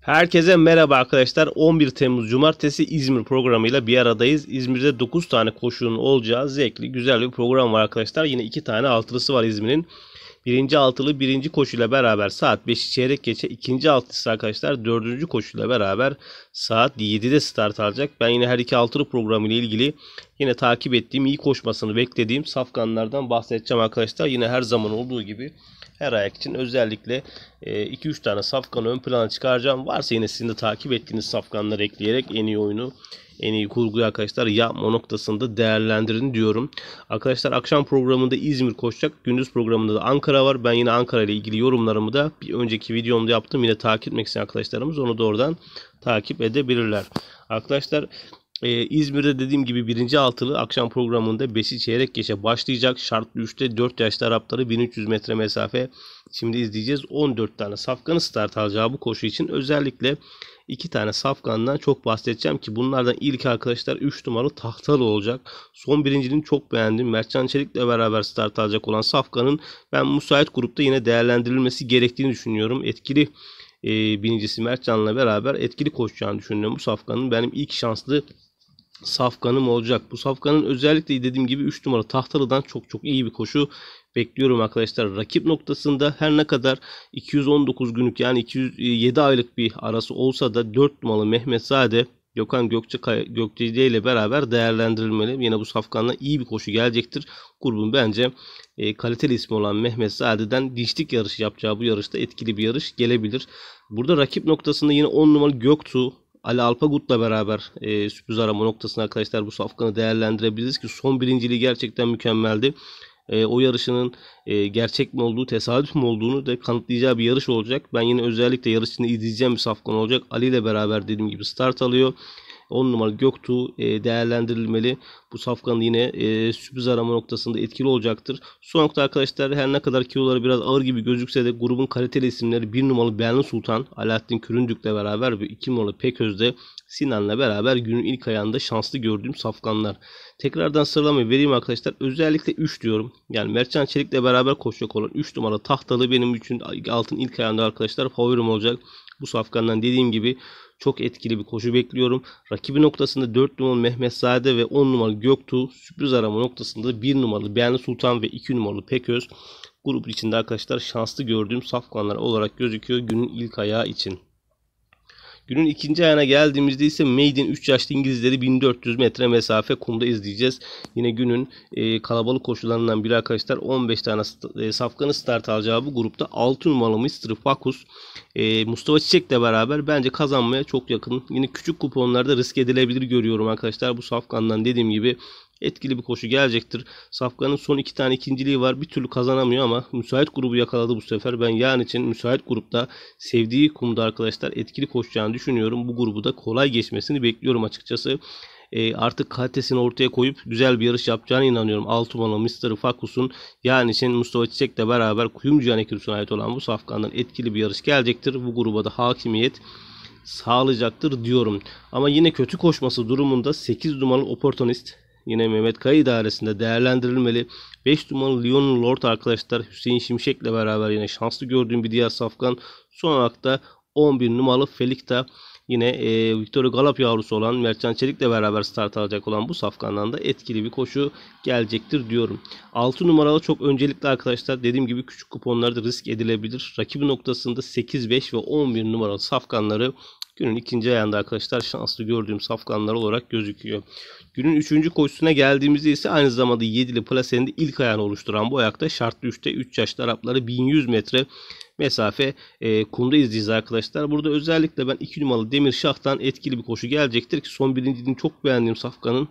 Herkese merhaba arkadaşlar. 11 Temmuz Cumartesi İzmir programıyla bir aradayız. İzmir'de 9 tane koşunun olacağı zevkli güzel bir program var arkadaşlar. Yine 2 tane altılısı var İzmir'in. Birinci altılı birinci koşuyla beraber saat 5'i çeyrek geçe ikinci altılısı arkadaşlar dördüncü koşuyla beraber saat 7'de start alacak. Ben yine her iki altılı programı ile ilgili yine takip ettiğim, iyi koşmasını beklediğim safkanlardan bahsedeceğim arkadaşlar. Yine her zaman olduğu gibi her ayak için özellikle 2-3 e, tane safkanı ön plana çıkaracağım. Varsa yine sizin de takip ettiğiniz safkanları ekleyerek en iyi oyunu en iyi kurguyu arkadaşlar yapma noktasında değerlendirin diyorum. Arkadaşlar akşam programında İzmir koşacak. Gündüz programında da Ankara var. Ben yine Ankara ile ilgili yorumlarımı da bir önceki videomda yaptım. Yine takip etmek isteyen arkadaşlarımız onu da oradan takip edebilirler. Arkadaşlar ee, İzmir'de dediğim gibi birinci altılı akşam programında 5'i çeyrek geçe başlayacak. Şartlı 3'te 4 yaşlı Arapları 1300 metre mesafe şimdi izleyeceğiz. 14 tane safkanı start alacağı bu koşu için özellikle 2 tane safkandan çok bahsedeceğim ki bunlardan ilk arkadaşlar 3 numaralı tahtalı olacak. Son birincinin çok beğendim. Mertcan Çelik'le beraber start alacak olan safkanın ben müsait grupta yine değerlendirilmesi gerektiğini düşünüyorum. Etkili e, birincisi Mertcan'la beraber etkili koşacağını düşünüyorum bu safkanın. Benim ilk şanslı safkanım olacak. Bu safkanın özellikle dediğim gibi 3 numara Tahtalı'dan çok çok iyi bir koşu bekliyorum arkadaşlar. Rakip noktasında her ne kadar 219 günlük yani 207 aylık bir arası olsa da 4 numaralı Mehmet Sade Gökhan Gökçe Gökçe ile beraber değerlendirilmeli. Yine bu safkanla iyi bir koşu gelecektir. Grubun bence e, kaliteli ismi olan Mehmet Sade'den dişlik yarışı yapacağı bu yarışta etkili bir yarış gelebilir. Burada rakip noktasında yine 10 numaralı Göktuğ Ali Alpagut'la beraber e, sürpriz arama noktasına arkadaşlar bu safkanı değerlendirebiliriz ki son birinciliği gerçekten mükemmeldi. E, o yarışının e, gerçek mi olduğu, tesadüf mü olduğunu da kanıtlayacağı bir yarış olacak. Ben yine özellikle yarışını izleyeceğim bir safkan olacak. Ali ile beraber dediğim gibi start alıyor. 10 numaralı Göktuğ e, değerlendirilmeli. Bu safkanın yine e, sürpriz arama noktasında etkili olacaktır. Son nokta arkadaşlar her ne kadar kiloları biraz ağır gibi gözükse de grubun kaliteli isimleri 1 numaralı Benli Sultan, Alaaddin Küründük'le beraber ve 2 numaralı Peköz'de Sinan'la beraber günün ilk ayağında şanslı gördüğüm safkanlar. Tekrardan sıralamayı vereyim arkadaşlar. Özellikle 3 diyorum. Yani Mertcan Çelik'le beraber koşacak olan 3 numaralı tahtalı benim için altın ilk ayağında arkadaşlar favorim olacak. Bu safkandan dediğim gibi çok etkili bir koşu bekliyorum. Rakibi noktasında 4 numaralı Mehmet Sade ve 10 numaralı Göktu, sürpriz arama noktasında 1 numaralı Beğenli Sultan ve 2 numaralı Peköz grup içinde arkadaşlar şanslı gördüğüm safkanlar olarak gözüküyor günün ilk ayağı için. Günün ikinci ayağına geldiğimizde ise Maiden 3 yaşlı İngilizleri 1400 metre mesafe kumda izleyeceğiz. Yine günün e, kalabalık koşularından biri arkadaşlar 15 tane e, safkanın start alacağı bu grupta 6 numaralı Mr. Fakus e, Mustafa Çiçek'le beraber bence kazanmaya çok yakın. Yine küçük kuponlarda risk edilebilir görüyorum arkadaşlar. Bu safkandan dediğim gibi etkili bir koşu gelecektir. Safkan'ın son iki tane ikinciliği var. Bir türlü kazanamıyor ama müsait grubu yakaladı bu sefer. Ben yarın için müsait grupta sevdiği kumda arkadaşlar etkili koşacağını düşünüyorum. Bu grubu da kolay geçmesini bekliyorum açıkçası e, artık kalitesini ortaya koyup güzel bir yarış yapacağına inanıyorum. Altuman'la Mr. Fakus'un yani senin Mustafa Çiçek'le beraber Kuyumcu Yanekirus'un ait olan bu safkandan etkili bir yarış gelecektir. Bu gruba da hakimiyet sağlayacaktır diyorum. Ama yine kötü koşması durumunda 8 numaralı oportunist yine Mehmet Kaya idaresinde değerlendirilmeli. 5 numaralı Lyon'un Lord arkadaşlar Hüseyin Şimşek'le beraber yine şanslı gördüğüm bir diğer safkan. Son olarak da 11 numaralı Felikta yine e, Victoria Galap yavrusu olan Mertcan Çelik'le beraber start alacak olan bu safkandan da etkili bir koşu gelecektir diyorum. 6 numaralı çok öncelikli arkadaşlar. Dediğim gibi küçük kuponlarda risk edilebilir. Rakibi noktasında 8, 5 ve 11 numaralı safkanları Günün ikinci ayında arkadaşlar şanslı gördüğüm safkanlar olarak gözüküyor. Günün üçüncü koşusuna geldiğimizde ise aynı zamanda yedili plasenin de ilk ayağını oluşturan bu ayakta şartlı 3'te 3 yaşlı Arapları 1100 metre mesafe e, kumda izleyeceğiz arkadaşlar. Burada özellikle ben 2 numaralı Demir Şah'tan etkili bir koşu gelecektir ki son birinciliğini çok beğendiğim safkanın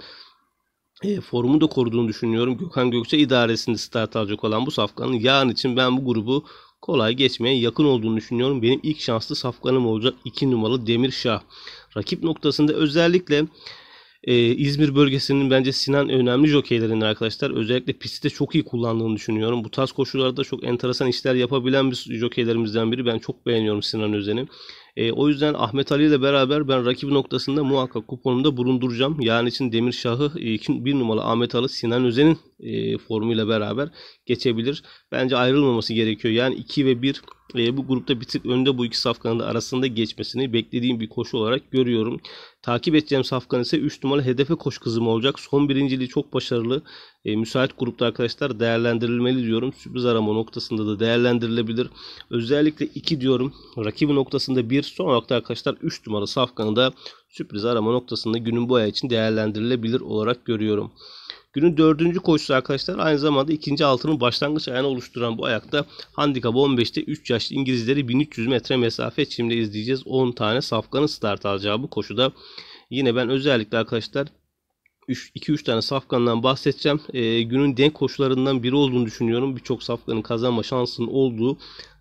e, formu da koruduğunu düşünüyorum. Gökhan Gökçe idaresinde start alacak olan bu safkanın yarın için ben bu grubu kolay geçmeye yakın olduğunu düşünüyorum. Benim ilk şanslı safkanım olacak 2 numaralı Demirşah. Rakip noktasında özellikle e, İzmir bölgesinin bence Sinan önemli jokeylerinden arkadaşlar. Özellikle pistte çok iyi kullandığını düşünüyorum. Bu tarz koşullarda çok enteresan işler yapabilen bir jokeylerimizden biri. Ben çok beğeniyorum Sinan Özen'i. E, o yüzden Ahmet Ali ile beraber ben rakibi noktasında muhakkak kuponumda bulunduracağım. Yani için Demir Şahı e, bir numaralı Ahmet Ali Sinan Özen'in e, formuyla beraber geçebilir. Bence ayrılmaması gerekiyor. Yani 2 ve 1 e, bu grupta bir tık önde bu iki safkanın da arasında geçmesini beklediğim bir koşu olarak görüyorum. Takip edeceğim safkan ise 3 numaralı hedefe koş kızım olacak. Son birinciliği çok başarılı. E, müsait grupta arkadaşlar değerlendirilmeli diyorum. Sürpriz arama noktasında da değerlendirilebilir. Özellikle 2 diyorum. Rakibi noktasında 1 Son olarak da arkadaşlar 3 numara safkanı da sürpriz arama noktasında günün bu ay için değerlendirilebilir olarak görüyorum. Günün dördüncü koşusu arkadaşlar aynı zamanda ikinci altının başlangıç ayağını oluşturan bu ayakta handikap 15'te 3 yaşlı İngilizleri 1300 metre mesafe çimde izleyeceğiz. 10 tane safkanın start alacağı bu koşuda. Yine ben özellikle arkadaşlar 2-3 tane safkandan bahsedeceğim. E, günün denk koşularından biri olduğunu düşünüyorum. Birçok safkanın kazanma şansının olduğu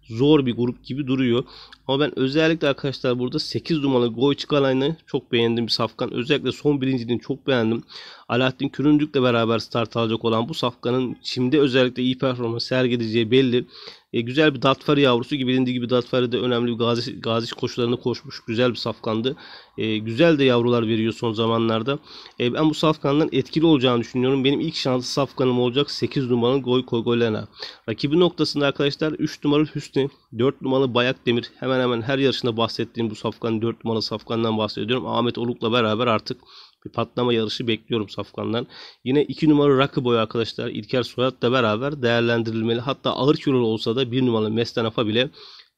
zor bir grup gibi duruyor. Ama ben özellikle arkadaşlar burada 8 numaralı Goyçık alayını çok beğendim bir safkan. Özellikle son birinciliğini çok beğendim. Alaaddin Küründükle beraber start alacak olan bu safkanın şimdi özellikle iyi performans sergileyeceği belli. E, güzel bir Datfari yavrusu gibi bilindiği gibi Datfari de önemli bir gazi, gazi koşularını koşmuş. Güzel bir safkandı. E, güzel de yavrular veriyor son zamanlarda. E, ben bu safkandan etkili olacağını düşünüyorum. Benim ilk şanslı safkanım olacak 8 numaralı Goy Kogolena. Rakibi noktasında arkadaşlar 3 numaralı Hüsnü, 4 numaralı Bayak Demir. Hemen hemen her yarışında bahsettiğim bu safkanın 4 numaralı safkandan bahsediyorum. Ahmet Oluk'la beraber artık bir patlama yarışı bekliyorum Safkan'dan. Yine 2 numara rakı boyu arkadaşlar İlker Soyat'la beraber değerlendirilmeli. Hatta ağır kilolu olsa da 1 numaralı Mestanafa bile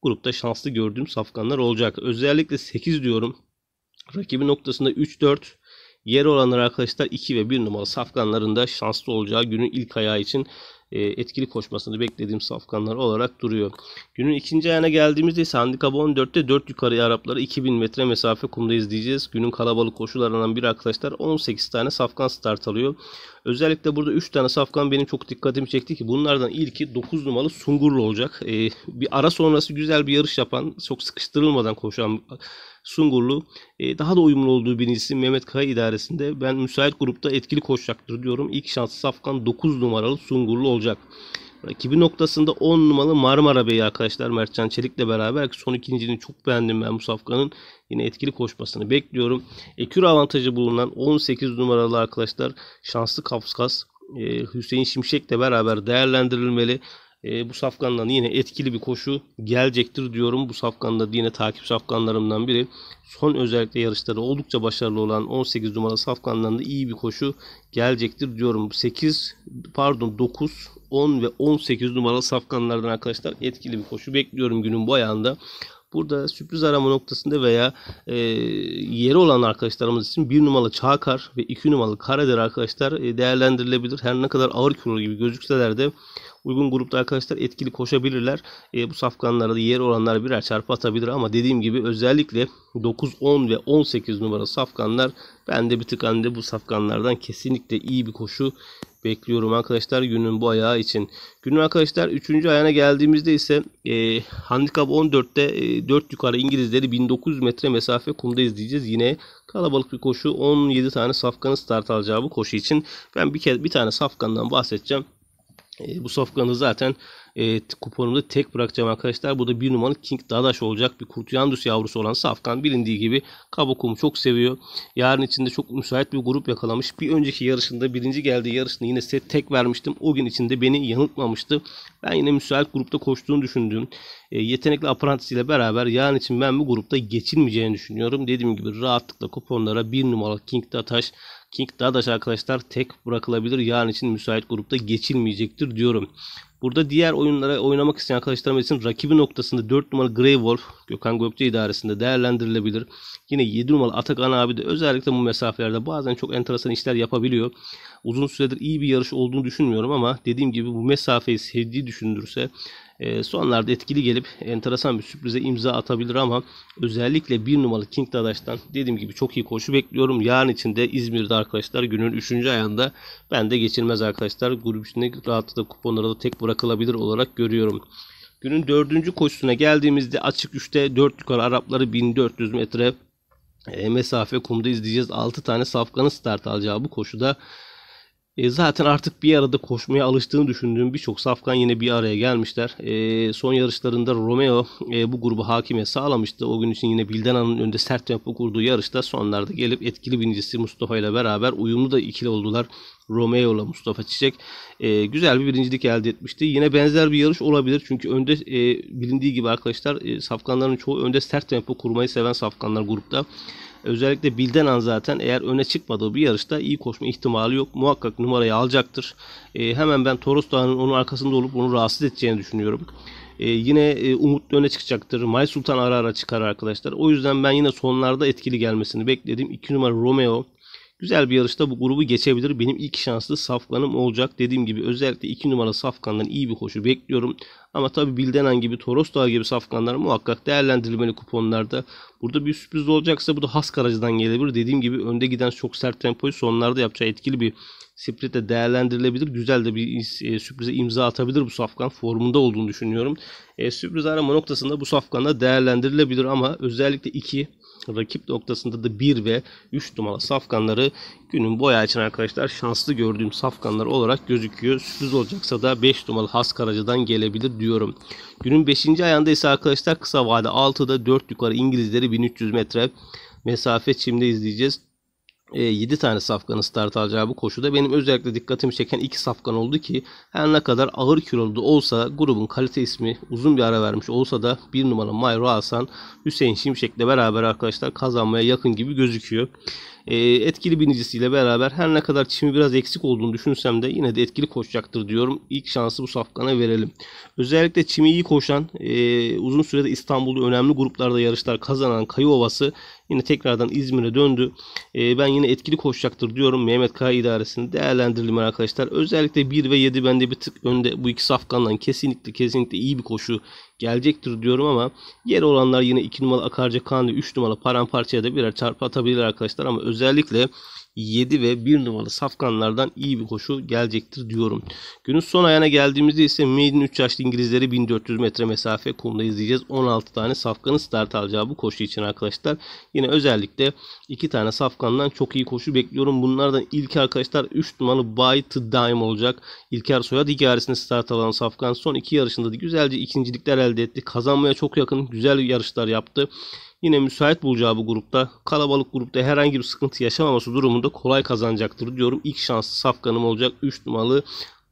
grupta şanslı gördüğüm Safkanlar olacak. Özellikle 8 diyorum. Rakibi noktasında 3-4 Yer olanlar arkadaşlar 2 ve 1 numaralı safkanların da şanslı olacağı günün ilk ayağı için e, etkili koşmasını beklediğim safkanlar olarak duruyor. Günün ikinci ayağına geldiğimizde ise handikap 14'te 4 yukarı Arapları 2000 metre mesafe kumda izleyeceğiz. Günün kalabalık koşularından biri arkadaşlar 18 tane safkan start alıyor. Özellikle burada 3 tane safkan benim çok dikkatimi çekti ki bunlardan ilki 9 numaralı Sungurlu olacak. Ee, bir ara sonrası güzel bir yarış yapan, çok sıkıştırılmadan koşan Sungurlu e, daha da uyumlu olduğu birincisi Mehmet Kaya idaresinde ben müsait grupta etkili koşacaktır diyorum. İlk şansı safkan 9 numaralı Sungurlu olacak olacak. Rakibi noktasında 10 numaralı Marmara Bey arkadaşlar Mertcan Çelik'le beraber son ikincinin çok beğendim ben bu safkanın yine etkili koşmasını bekliyorum. Ekür avantajı bulunan 18 numaralı arkadaşlar Şanslı Kafkas e, Hüseyin Şimşek'le beraber değerlendirilmeli. E, bu safkandan yine etkili bir koşu gelecektir diyorum. Bu safkanda yine takip safkanlarımdan biri. Son özellikle yarışları oldukça başarılı olan 18 numaralı safkandan da iyi bir koşu gelecektir diyorum. 8 pardon 9 10 ve 18 numaralı safkanlardan arkadaşlar etkili bir koşu bekliyorum günün bu ayağında. Burada sürpriz arama noktasında veya e, yeri olan arkadaşlarımız için 1 numaralı Çağkar ve 2 numaralı Karader arkadaşlar e, değerlendirilebilir. Her ne kadar ağır kilo gibi gözükseler de Uygun grupta arkadaşlar etkili koşabilirler. E, bu safkanlara da yer olanlar birer çarpı atabilir ama dediğim gibi özellikle 9, 10 ve 18 numara safkanlar bende bir tık halinde bu safkanlardan kesinlikle iyi bir koşu bekliyorum arkadaşlar günün bu ayağı için. Günün arkadaşlar 3. ayağına geldiğimizde ise e, handikap 14'te e, 4 yukarı İngilizleri 1900 metre mesafe kumda izleyeceğiz. Yine kalabalık bir koşu 17 tane safkanı start alacağı bu koşu için ben bir, kez, bir tane safkandan bahsedeceğim. E, bu safkanı zaten e, kuponumda tek bırakacağım arkadaşlar. Bu da bir numaralı King Dadaş olacak. Bir Kurtuyandus yavrusu olan Safkan bilindiği gibi Kabukumu çok seviyor. Yarın içinde çok müsait bir grup yakalamış. Bir önceki yarışında birinci geldiği yarışını yine set tek vermiştim. O gün içinde beni yanıltmamıştı. Ben yine müsait grupta koştuğunu düşündüğüm e, yetenekli Apprentice ile beraber yarın için ben bu grupta geçilmeyeceğini düşünüyorum. Dediğim gibi rahatlıkla kuponlara bir numaralı King Dadaş King Dadaş arkadaşlar tek bırakılabilir. Yarın için müsait grupta geçilmeyecektir diyorum. Burada diğer oyunlara oynamak isteyen arkadaşlarım için rakibi noktasında 4 numaralı Grey Wolf Gökhan Gökçe idaresinde değerlendirilebilir. Yine 7 numaralı Atakan abi de özellikle bu mesafelerde bazen çok enteresan işler yapabiliyor. Uzun süredir iyi bir yarış olduğunu düşünmüyorum ama dediğim gibi bu mesafeyi sevdiği düşündürse ee, sonlarda etkili gelip enteresan bir sürprize imza atabilir ama özellikle bir numaralı King Dadaş'tan dediğim gibi çok iyi koşu bekliyorum. Yarın içinde İzmir'de arkadaşlar günün 3. ayağında ben de geçilmez arkadaşlar. Grup içinde rahatlıkla kuponlara da tek bırakılabilir olarak görüyorum. Günün dördüncü koşusuna geldiğimizde açık 3'te 4 yukarı Arapları 1400 metre e, mesafe kumda izleyeceğiz. 6 tane safkanın start alacağı bu koşuda e, zaten artık bir arada koşmaya alıştığını düşündüğüm birçok safkan yine bir araya gelmişler. E, son yarışlarında Romeo e, bu grubu hakime sağlamıştı. O gün için yine Bildana'nın önünde sert tempo kurduğu yarışta sonlarda gelip etkili binicisi Mustafa ile beraber uyumlu da ikili oldular. Romeo ile Mustafa Çiçek e, güzel bir birincilik elde etmişti. Yine benzer bir yarış olabilir çünkü önde e, bilindiği gibi arkadaşlar e, safkanların çoğu önde sert tempo kurmayı seven safkanlar grupta. Özellikle Bilden an zaten eğer öne çıkmadığı bir yarışta iyi koşma ihtimali yok. Muhakkak numarayı alacaktır. E, hemen ben Toros Dağı'nın onun arkasında olup onu rahatsız edeceğini düşünüyorum. E, yine e, Umut öne çıkacaktır. May Sultan ara ara çıkar arkadaşlar. O yüzden ben yine sonlarda etkili gelmesini bekledim. 2 numara Romeo Güzel bir yarışta bu grubu geçebilir. Benim ilk şanslı safkanım olacak. Dediğim gibi özellikle 2 numara safkandan iyi bir koşu bekliyorum. Ama tabi Bildenan gibi Toros Dağı gibi safkanlar muhakkak değerlendirilmeli kuponlarda. Burada bir sürpriz olacaksa bu da has karacıdan gelebilir. Dediğim gibi önde giden çok sert tempoyu sonlarda yapacağı etkili bir Sprint'te değerlendirilebilir. Güzel de bir e, sürprize imza atabilir bu safkan. Formunda olduğunu düşünüyorum. E, sürpriz arama noktasında bu safkan değerlendirilebilir ama özellikle 2 rakip noktasında da 1 ve 3 numara safkanları günün boya için arkadaşlar şanslı gördüğüm safkanlar olarak gözüküyor. Sürpriz olacaksa da 5 numaralı Has Karaca'dan gelebilir diyorum. Günün 5. ayağında ise arkadaşlar kısa vade 6'da 4 yukarı İngilizleri 1300 metre mesafe çimde izleyeceğiz e, 7 tane safkanın start alacağı bu koşuda benim özellikle dikkatimi çeken iki safkan oldu ki her ne kadar ağır kilolu olsa grubun kalite ismi uzun bir ara vermiş olsa da 1 numara Mayro Hasan Hüseyin Şimşek'le beraber arkadaşlar kazanmaya yakın gibi gözüküyor e, etkili binicisiyle beraber her ne kadar çimi biraz eksik olduğunu düşünsem de yine de etkili koşacaktır diyorum. İlk şansı bu safkana verelim. Özellikle çimi iyi koşan e, uzun sürede İstanbul'da önemli gruplarda yarışlar kazanan Kayı Ovası yine tekrardan İzmir'e döndü. E, ben yine etkili koşacaktır diyorum. Mehmet Kaya idaresini değerlendirelim arkadaşlar. Özellikle 1 ve 7 bende bir tık önde bu iki safkandan kesinlikle kesinlikle iyi bir koşu gelecektir diyorum ama yer olanlar yine 2 numaralı Akarca Kanlı 3 numaralı paramparçaya da birer çarpı atabilir arkadaşlar ama özellikle 7 ve 1 numaralı safkanlardan iyi bir koşu gelecektir diyorum. Günün son ayağına geldiğimizde ise Maiden 3 yaşlı İngilizleri 1400 metre mesafe kumda izleyeceğiz. 16 tane safkanın start alacağı bu koşu için arkadaşlar. Yine özellikle 2 tane safkandan çok iyi koşu bekliyorum. Bunlardan ilki arkadaşlar 3 numaralı By to Dime olacak. İlker Soyad hikayesinde start alan safkan son iki yarışında da güzelce ikincilikler elde etti. Kazanmaya çok yakın güzel yarışlar yaptı yine müsait bulacağı bu grupta kalabalık grupta herhangi bir sıkıntı yaşamaması durumunda kolay kazanacaktır diyorum. İlk şanslı safkanım olacak 3 numaralı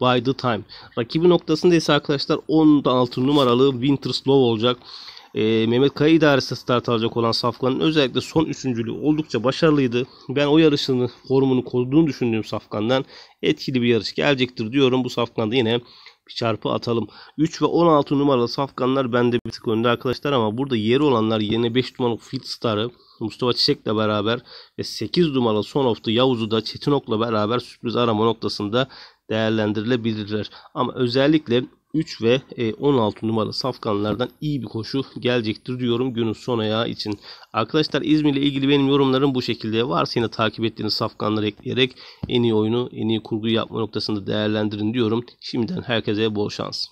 by the time. Rakibi noktasında ise arkadaşlar 16 numaralı Winters Love olacak. E, Mehmet Kaya idaresi start alacak olan Safkan'ın özellikle son üçüncülüğü oldukça başarılıydı. Ben o yarışını formunu koruduğunu düşündüğüm Safkan'dan etkili bir yarış gelecektir diyorum. Bu Safkan'da yine bir çarpı atalım. 3 ve 16 numaralı safkanlar bende bir tık önde arkadaşlar ama burada yeri olanlar yine 5 numaralı Fitstar'ı Mustafa Çiçek'le beraber ve 8 numaralı son ofta Yavuz'u da Çetinok'la beraber sürpriz arama noktasında değerlendirilebilirler. Ama özellikle 3 ve 16 e, numaralı safkanlardan iyi bir koşu gelecektir diyorum günün son ayağı için. Arkadaşlar İzmir ile ilgili benim yorumlarım bu şekilde. Varsa yine takip ettiğiniz safkanları ekleyerek en iyi oyunu, en iyi kurguyu yapma noktasında değerlendirin diyorum. Şimdiden herkese bol şans.